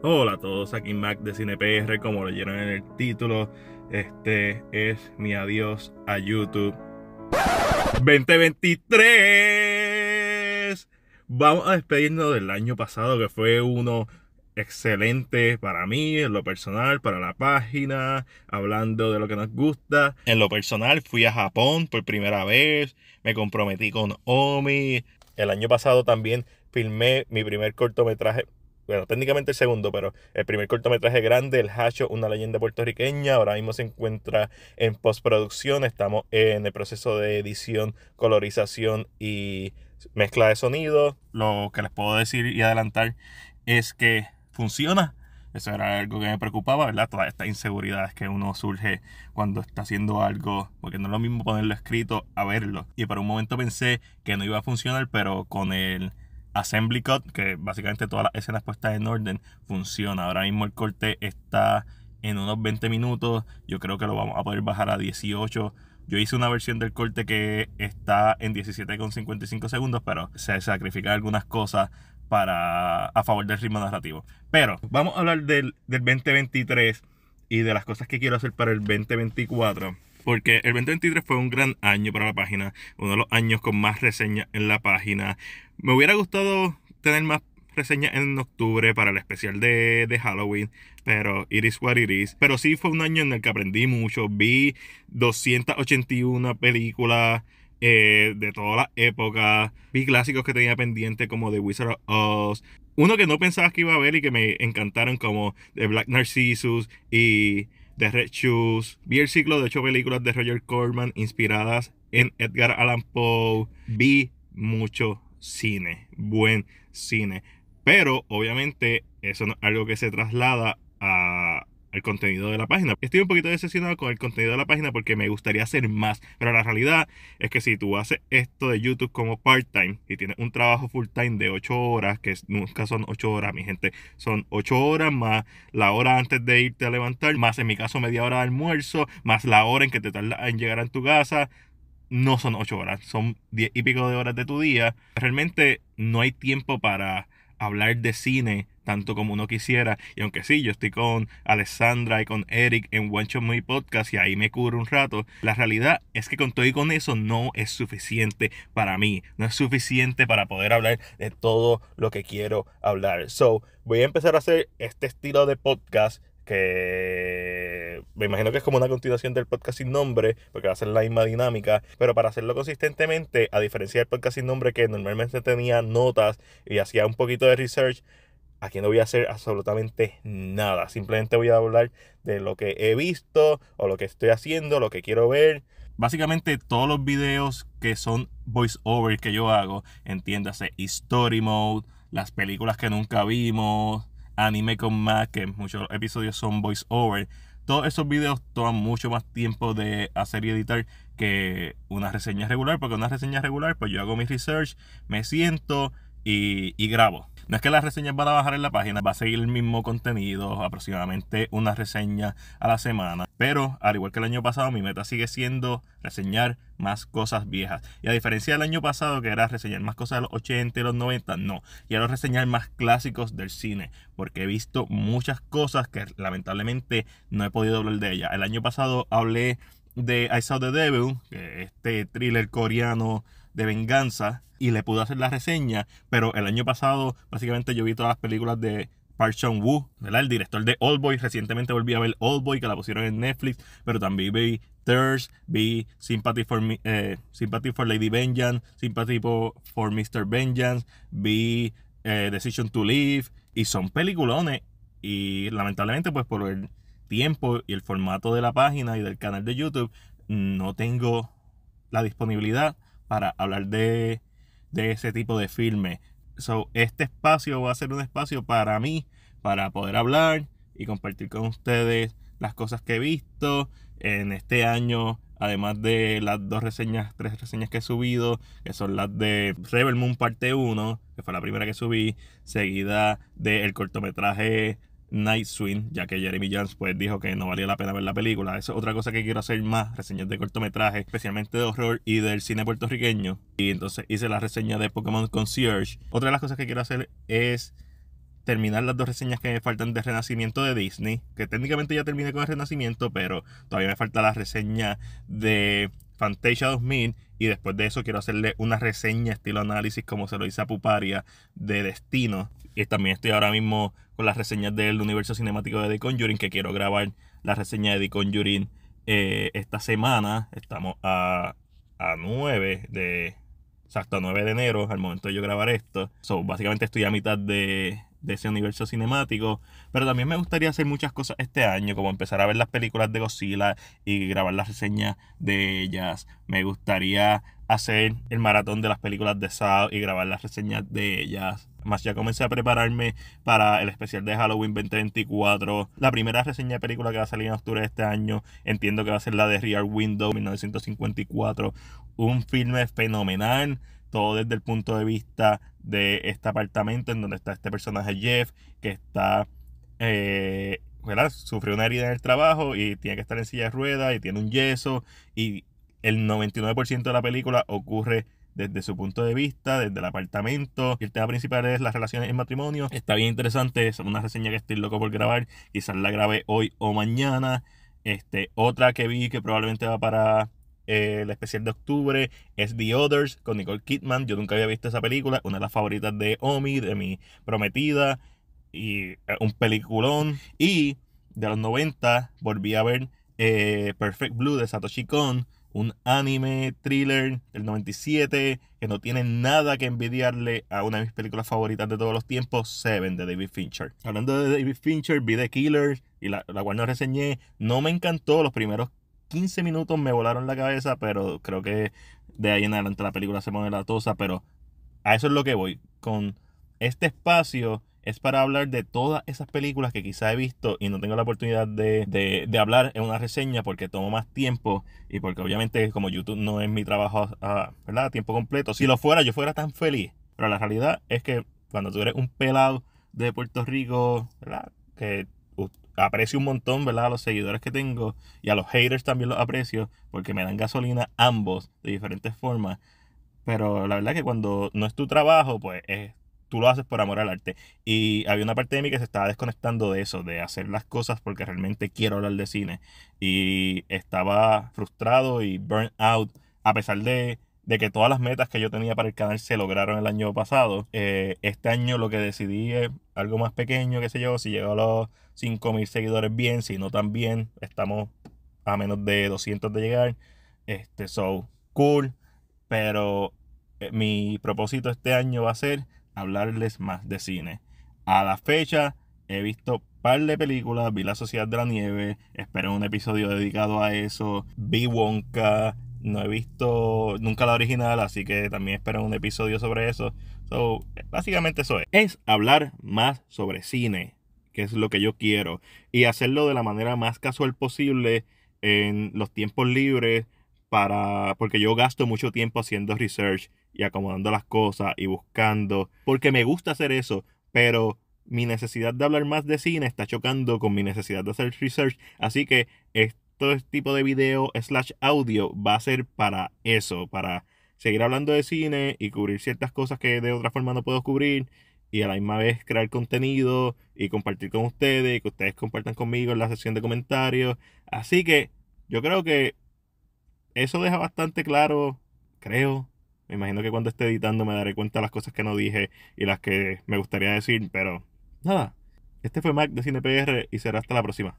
Hola a todos, aquí Mac de CinePR, como leyeron en el título, este es mi adiós a YouTube 2023. Vamos a despedirnos del año pasado que fue uno excelente para mí, en lo personal, para la página, hablando de lo que nos gusta. En lo personal fui a Japón por primera vez, me comprometí con Omi. El año pasado también filmé mi primer cortometraje bueno, técnicamente el segundo, pero el primer cortometraje grande, El Hacho, una leyenda puertorriqueña. Ahora mismo se encuentra en postproducción. Estamos en el proceso de edición, colorización y mezcla de sonido. Lo que les puedo decir y adelantar es que funciona. Eso era algo que me preocupaba, ¿verdad? Todas estas inseguridades que uno surge cuando está haciendo algo, porque no es lo mismo ponerlo escrito a verlo. Y por un momento pensé que no iba a funcionar, pero con el Assembly Cut, que básicamente todas las escenas puestas en orden, funciona. Ahora mismo el corte está en unos 20 minutos. Yo creo que lo vamos a poder bajar a 18. Yo hice una versión del corte que está en 17,55 segundos, pero se sacrifican algunas cosas para a favor del ritmo narrativo. Pero vamos a hablar del, del 2023 y de las cosas que quiero hacer para el 2024 porque el 2023 fue un gran año para la página, uno de los años con más reseñas en la página. Me hubiera gustado tener más reseñas en octubre para el especial de, Halloween, pero it is what it is. Pero sí fue un año en el que aprendí mucho, vi 281 películas. Eh, de toda la época vi clásicos que tenía pendiente como The Wizard of Oz, uno que no pensaba que iba a ver y que me encantaron como The Black Narcissus y de Red Shoes. Vi el ciclo de ocho películas de Roger Corman inspiradas en Edgar Allan Poe. Vi mucho cine, buen cine. Pero obviamente eso no es algo que se traslada el contenido de la página. Estoy un poquito decepcionado con el contenido de la página porque me gustaría hacer más, pero la realidad es que si tú haces esto de YouTube como part-time y tienes un trabajo full-time de 8 horas, que nunca son 8 horas, mi gente, son 8 horas más la hora antes de irte a levantar, más en mi caso media hora de almuerzo, más la hora en que te tarda en llegar a tu casa, no son 8 horas, son 10 y pico de horas de tu día. Realmente no hay tiempo para hablar de cine tanto como uno quisiera. Y aunque sí, yo estoy con Alessandra y con Eric en One Show My Podcast y ahí me cubro un rato, la realidad es que con todo y con eso no es suficiente para mí. No es suficiente para poder hablar de todo lo que quiero hablar. So, voy a empezar a hacer este estilo de podcast que me imagino que es como una continuación del podcast sin nombre, porque va a ser la misma dinámica, pero para hacerlo consistentemente, a diferencia del podcast sin nombre que normalmente tenía notas y hacía un poquito de research, aquí no voy a hacer absolutamente nada. Simplemente voy a hablar de lo que he visto o lo que estoy haciendo, lo que quiero ver. Básicamente todos los videos que son voiceover que yo hago, entiéndase, story mode, las películas que nunca vimos, anime con más, que muchos episodios son voiceover, todos esos videos toman mucho más tiempo de hacer y editar que una reseña regular, porque una reseña regular, pues yo hago mi research, me siento y, y grabo. No es que las reseñas van a bajar en la página, va a seguir el mismo contenido, aproximadamente una reseña a la semana. Pero, al igual que el año pasado, mi meta sigue siendo reseñar más cosas viejas. Y a diferencia del año pasado, que era reseñar más cosas de los 80 y los 90, no. Quiero reseñar más clásicos del cine, porque he visto muchas cosas que lamentablemente no he podido hablar de ellas. El año pasado hablé de I Saw the Devil, este thriller coreano de venganza y le pude hacer la reseña, pero el año pasado básicamente yo vi todas las películas de Park Chan Woo, El director de Oldboy. Recientemente volví a ver Boy que la pusieron en Netflix, pero también vi Thirst, vi Sympathy for, eh, Sympathy for Lady Vengeance, Sympathy for Mr. Vengeance, vi eh, Decision to Live, y son peliculones. Y lamentablemente, pues por el tiempo y el formato de la página y del canal de YouTube, no tengo la disponibilidad para hablar de, ese tipo de filme So, este espacio va a ser un espacio para mí, para poder hablar y compartir con ustedes las cosas que he visto en este año. Además de las dos reseñas, tres reseñas que he subido, que son las de Rebel Moon parte 1, que fue la primera que subí, seguida del cortometraje Night Swing, ya que Jeremy Jones pues dijo que no valía la pena ver la película. Esa es otra cosa que quiero hacer más, reseñas de cortometraje, especialmente de horror y del cine puertorriqueño. Y entonces hice la reseña de Pokémon Concierge. Otra de las cosas que quiero hacer es terminar las dos reseñas que me faltan de Renacimiento de Disney, que técnicamente ya terminé con el Renacimiento, pero todavía me falta la reseña de Fantasia 2000 y después de eso quiero hacerle una reseña estilo análisis como se lo hice a Puparia de Destino y también estoy ahora mismo con las reseñas del universo cinemático de The Conjuring, que quiero grabar la reseña de The Conjuring eh, esta semana. Estamos a, 9 de... O sea, hasta 9 de enero, al momento de yo grabar esto. básicamente estoy a mitad de, de ese universo cinemático. Pero también me gustaría hacer muchas cosas este año, como empezar a ver las películas de Godzilla y grabar las reseñas de ellas. Me gustaría hacer el maratón de las películas de Sao y grabar las reseñas de ellas. Más ya comencé a prepararme para el especial de Halloween 2024. La primera reseña de película que va a salir en octubre de este año, entiendo que va a ser la de Rear Window 1954. Un filme fenomenal, todo desde el punto de vista de este apartamento en donde está este personaje Jeff, que está eh, ¿verdad? sufrió una herida en el trabajo y tiene que estar en silla de ruedas y tiene un yeso y el 99% de la película ocurre desde su punto de vista, desde el apartamento. El tema principal es las relaciones en matrimonio. Está bien interesante, es una reseña que estoy loco por grabar. Quizás la grabé hoy o mañana. Este, otra que vi que probablemente va para eh, el especial de octubre es The Others con Nicole Kidman. Yo nunca había visto esa película, una de las favoritas de Omi, de mi prometida, y eh, un peliculón. Y de los 90 volví a ver eh, Perfect Blue de Satoshi Kon un anime thriller del 97 que no tiene nada que envidiarle a una de mis películas favoritas de todos los tiempos, Seven de David Fincher. Hablando de David Fincher, vi The Killer y la, cual no reseñé. No me encantó, los primeros 15 minutos me volaron la cabeza, pero creo que de ahí en adelante la película se pone tosa, pero a eso es lo que voy. Con este espacio es para hablar de todas esas películas que quizá he visto y no tengo la oportunidad de, hablar en una reseña porque tomo más tiempo y porque obviamente como YouTube no es mi trabajo a, tiempo completo. Si lo fuera, yo fuera tan feliz. Pero la realidad es que cuando tú eres un pelado de Puerto Rico, ¿verdad? que aprecio un montón, ¿verdad? A los seguidores que tengo y a los haters también los aprecio porque me dan gasolina ambos de diferentes formas. Pero la verdad es que cuando no es tu trabajo, pues es tú lo haces por amor al arte. Y había una parte de mí que se estaba desconectando de eso, de hacer las cosas porque realmente quiero hablar de cine. Y estaba frustrado y burnt out, a pesar de, que todas las metas que yo tenía para el canal se lograron el año pasado. Eh, este año lo que decidí es algo más pequeño, qué sé yo, si llegó a los 5.000 seguidores bien, si no tan bien, estamos a menos de 200 de llegar. Este, so, cool. Pero eh, mi propósito este año va a ser hablarles más de cine. A la fecha he visto par de películas, vi La Sociedad de la Nieve, espero un episodio dedicado a eso, vi Wonka, no he visto nunca la original, así que también espero un episodio sobre eso. básicamente eso es. Es hablar más sobre cine, que es lo que yo quiero, y hacerlo de la manera más casual posible en los tiempos libres para porque yo gasto mucho tiempo haciendo research y acomodando las cosas y buscando, porque me gusta hacer eso, pero mi necesidad de hablar más de cine está chocando con mi necesidad de hacer research, así que este tipo de video slash audio va a ser para eso, para seguir hablando de cine y cubrir ciertas cosas que de otra forma no puedo cubrir y a la misma vez crear contenido y compartir con ustedes y que ustedes compartan conmigo en la sección de comentarios. Así que yo creo que eso deja bastante claro, creo, me imagino que cuando esté editando me daré cuenta de las cosas que no dije y las que me gustaría decir, pero nada. Este fue Mac de CinePR y será hasta la próxima.